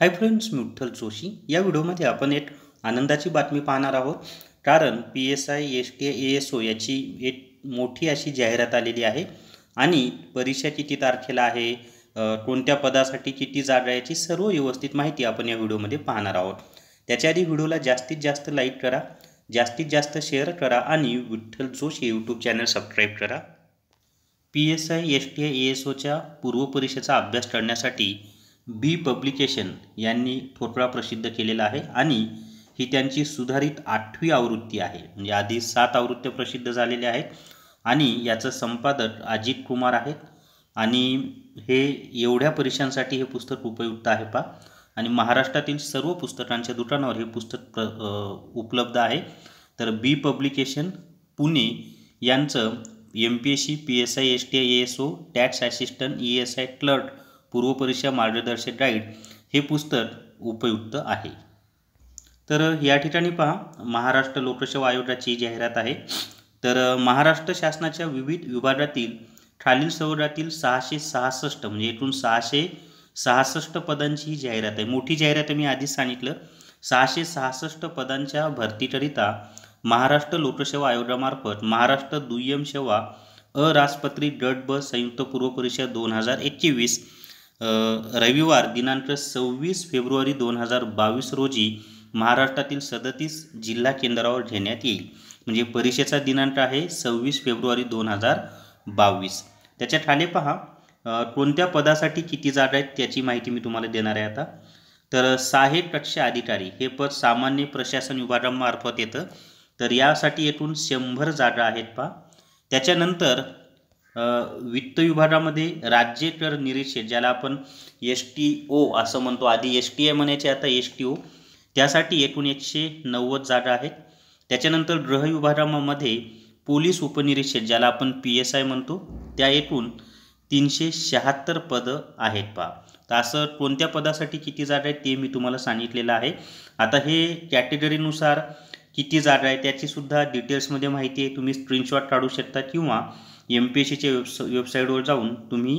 हाय friends मी विठ्ठल जोशी या व्हिडिओमध्ये आपण एक आनंदाची बातमी पाहणार आहोत कारण P S I S K A S O याची एक मोठी अशी जाहिरात आलेली आहे आणि परीक्षा किती तारखेला आहे कोणत्या पदासाठी किती जागा याची सर्व व्यवस्थित माहिती आपण या व्हिडिओमध्ये पाहणार आहोत त्याच्या आधी व्हिडिओला जास्तीत जास्त लाईक करा जास्तीत जास्त शेअर करा आणि Vitthal Joshi YouTube channel subscribe करा P S I S T I A S ओच्या पूर्वपरीक्षेचा अभ्यास करण्यासाठी बी पब्लिकेशन यांनी ठोटळा प्रसिद्ध केलेला आहे आणि ही त्यांची सुधारित आठवी आवृत्ती आहे म्हणजे आधी सात आवृत्त्या प्रसिद्ध झालेल्या आहेत आणि याचं संपादक अजित कुमार आहेत आणि हे एवढ्या परीक्षांसाठी हे पुस्तक उपयुक्त आहे पा आणि महाराष्ट्रातील सर्व पुस्तकांच्या दुकानावर हे पुस्तक प्र उपलब्ध आहे तर बी पब्लिकेशन पुणे यांचं M P S C P S I S T I S O tax assistant E S I clerk पूर्वपरीक्षा मार्गदर्शक गाईड हे पुस्तक उपयुक्त आहे तर या ठिकाणी पहा महाराष्ट्र लोकसेवा आयोगाची जाहिरात आहे तर महाराष्ट्र शासनाच्या विविध विभागातील खालील संवर्गातील सहाशे सहासष्ट म्हणजे एकूण सहाशे सहासष्ट पदांची ही जाहिरात आहे मोठी जाहिरात मी आधीच सांगितलं सहाशे सहासष्ट पदांच्या भरतीकरिता महाराष्ट्र लोकसेवा आयोगामार्फत महाराष्ट्र दुय्यम सेवा अराजपत्री गट ब संयुक्त पूर्व दोन हजार एकवीस रविवार दिनांक सव्वीस फेब्रुवारी दोन हजार बावीस रोजी महाराष्ट्रातील सदतीस जिल्हा केंद्रावर घेण्यात येईल म्हणजे परीक्षेचा दिनांक आहे सव्वीस फेब्रुवारी दोन हजार बावीस त्याच्या ठाणे पहा कोणत्या पदासाठी किती जागा आहेत त्याची माहिती मी तुम्हाला देणार आहे आता तर सहाय्यक कक्षा अधिकारी हे पद सामान्य प्रशासन विभागामार्फत येतं तर यासाठी एकूण शंभर जागा आहेत पहा त्याच्यानंतर वित्त विभागामध्ये राज्य कर निरीक्षक ज्याला आपण एस टी ओ असं म्हणतो आधी एस टी आय म्हणायचे आता एस टी ओ त्यासाठी एकूण एकशे नव्वद जागा आहेत त्याच्यानंतर गृह विभागामध्ये पोलीस उपनिरीक्षक ज्याला आपण पी एस आय म्हणतो त्या एकूण तीनशे शहात्तर पदं आहेत पहा तर असं कोणत्या पदासाठी किती जागा आहेत ते मी तुम्हाला सांगितलेलं आहे आता हे कॅटेगरीनुसार किती जागा आहे त्याचीसुद्धा डिटेल्समध्ये माहिती आहे तुम्ही स्क्रीनशॉट काढू शकता किंवा एम पी एस सीच्या वेबस वेबसाईटवर जाऊन तुम्ही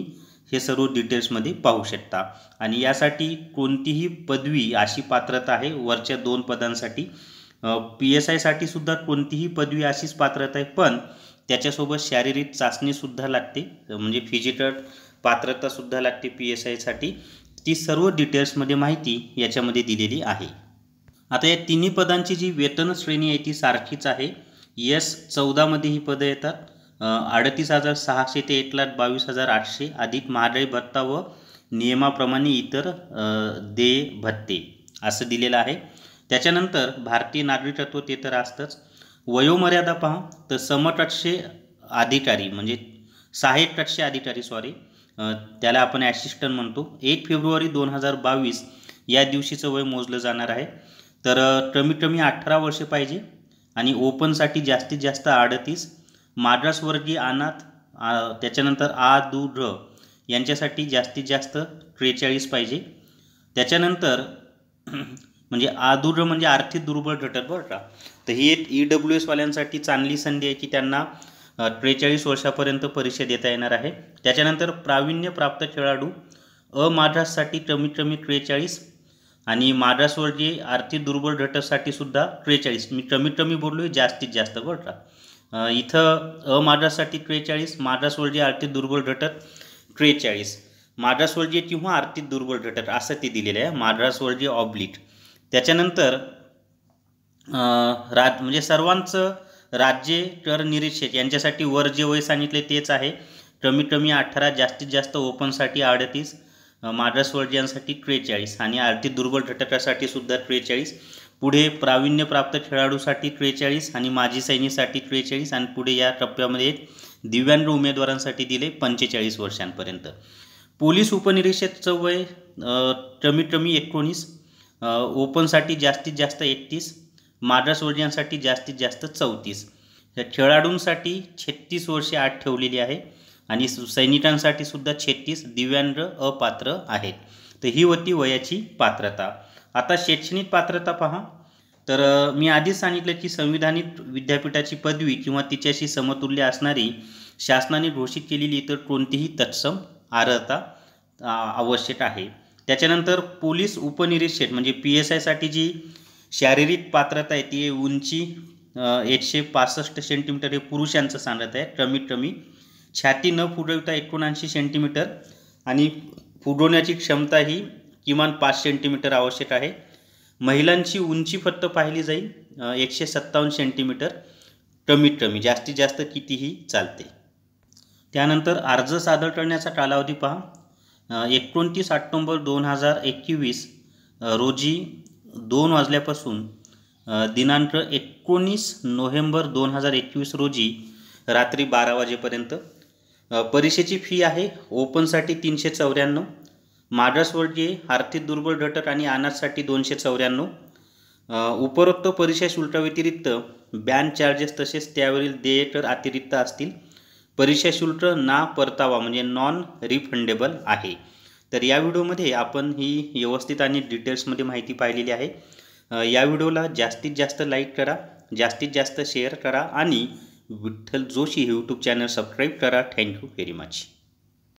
हे सर्व डिटेल्समध्ये पाहू शकता आणि यासाठी कोणतीही पदवी अशी पात्रता आहे वरच्या दोन पदांसाठी पी एस आयसाठी सुद्धा कोणतीही पदवी अशीच पात्रता आहे पण त्याच्यासोबत शारीरिक चाचणीसुद्धा लागते म्हणजे फिजिटल पात्रतासुद्धा लागते पी एस आयसाठी ती सर्व डिटेल्समध्ये माहिती याच्यामध्ये दिलेली आहे आता या तिन्ही पदांची जी वेतन श्रेणी आहे ती सारखीच आहे एस चौदामध्ये ही पदं येतात अडतीस हजार सहाशे ते एक लाख बावीस हजार आठशे अधिक महागाई भत्ता व नियमाप्रमाणे इतर देय भत्ते असं दिलेलं आहे त्याच्यानंतर भारतीय नागरिकत्व ते तर असतंच वयोमर्यादा पहा तर समटक्षे अधिकारी म्हणजे सहाय्यक टक्षे अधिकारी सॉरी त्याला आपण ॲसिस्टंट म्हणतो एक फेब्रुवारी दोन हजार बावीस या दिवशीचं वय मोजलं जाणार आहे तर कमी कमी अठरा वर्षे पाहिजे आणि ओपनसाठी जास्तीत जास्त अडतीस मागासवर्गीय अनाथ त्याच्यानंतर आ दू यांच्यासाठी जास्तीत जास्त त्रेचाळीस पाहिजे त्याच्यानंतर म्हणजे आदुर्ग म्हणजे आर्थिक दुर्बळ घटक बरं का तर ही एक ई e डब्ल्यू एसवाल्यांसाठी चांगली संधी आहे की त्यांना त्रेचाळीस वर्षापर्यंत परीक्षा देता येणार आहे त्याच्यानंतर प्रावीण्य प्राप्त खेळाडू अ माद्राससाठी कमीत कमी त्रेचाळीस आणि माद्रासवर्गीय आर्थिक दुर्बळ घटकसाठी सुद्धा त्रेचाळीस मी कमीत कमी बोललो जास्तीत जास्त बरं का इथं अ माड्राससाठी त्रेचाळीस वर्जी आर्थिक दुर्बल घटक त्रेचाळीस माड्रासवरजी किंवा आर्थिक दुर्बल घटक असं ते दिलेलं आहे माड्रासवरजी ऑब्लिट त्याच्यानंतर राज म्हणजे सर्वांचं राज्य कर निरीक्षक यांच्यासाठी वर जे वय सांगितले तेच आहे कमी कमी अठरा जास्तीत जास्त ओपनसाठी अडतीस वर्जियांसाठी त्रेचाळीस आणि आर्थिक दुर्बल घटकासाठी सुद्धा त्रेचाळीस पुढे प्रावीण्यप्राप्त खेळाडूसाठी त्रेचाळीस आणि माजी सैनिकसाठी त्रेचाळीस आणि पुढे या टप्प्यामध्ये दिव्यांग उमेदवारांसाठी दिले पंचेचाळीस वर्षांपर्यंत पोलीस उपनिरीक्षकचं वय कमी कमी एकोणीस ओपनसाठी जास्तीत जास्त एकतीस मागासवर्गीयांसाठी जास्तीत जास्त चौतीस खेळाडूंसाठी छत्तीस वर्षे आठ ठेवलेली आहे आणि सैनिकांसाठी सुद्धा छत्तीस दिव्यांग अपात्र आहेत तर ही होती वयाची पात्रता आता शैक्षणिक पात्रता पहा तर मी आधीच सांगितलं की संविधानिक विद्यापीठाची पदवी किंवा तिच्याशी समतुल्य असणारी शासनाने घोषित केलेली इतर कोणतीही तत्सम अर्हता आवश्यक आहे त्याच्यानंतर पोलीस उपनिरीक्षक म्हणजे पी एस आयसाठी जी शारीरिक पात्रता आहे ती उंची एकशे पासष्ट सेंटीमीटर हे पुरुषांचं सांगत आहे कमीत कमी छाती न फुगवता एकोणऐंशी सेंटीमीटर आणि फुगवण्याची क्षमता ही किमान पाच सेंटीमीटर आवश्यक आहे महिलांची उंची फक्त पाहिली जाईल एकशे सत्तावन्न सेंटीमीटर कमीत कमी जास्तीत जास्त कितीही चालते त्यानंतर अर्ज सादर करण्याचा कालावधी पहा एकोणतीस ऑक्टोंबर दोन हजार एकवीस रोजी दोन वाजल्यापासून दिनांक एकोणीस नोव्हेंबर दोन हजार एकवीस रोजी रात्री बारा वाजेपर्यंत परीक्षेची फी आहे ओपनसाठी तीनशे चौऱ्याण्णव मागासवर्गीय आर्थिक दुर्बल घटक आणि अनाथसाठी दोनशे चौऱ्याण्णव उपरोक्त परीक्षा शुल्काव्यतिरिक्त बँक चार्जेस तसेच त्यावरील देयकर अतिरिक्त असतील परीक्षा शुल्क ना परतावा म्हणजे नॉन रिफंडेबल आहे तर या व्हिडिओमध्ये आपण ही व्यवस्थित आणि डिटेल्समध्ये माहिती पाहिलेली आहे या व्हिडिओला जास्तीत जास्त लाईक करा जास्तीत जास्त शेअर करा आणि Vitthal Joshi YouTube channel subscribe करा थँक्यू व्हेरी मच